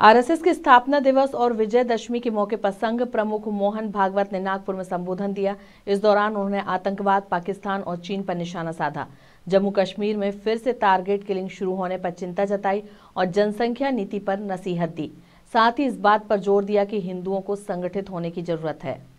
RSS के स्थापना दिवस और विजयदशमी के मौके पर संघ प्रमुख मोहन भागवत ने नागपुर में संबोधन दिया इस दौरान उन्होंने आतंकवाद पाकिस्तान और चीन पर निशाना साधा जम्मू कश्मीर में फिर से टारगेट किलिंग शुरू होने पर चिंता जताई और जनसंख्या नीति पर नसीहत दी साथ ही इस बात पर जोर दिया कि हिंदुओं को संगठित होने की जरूरत है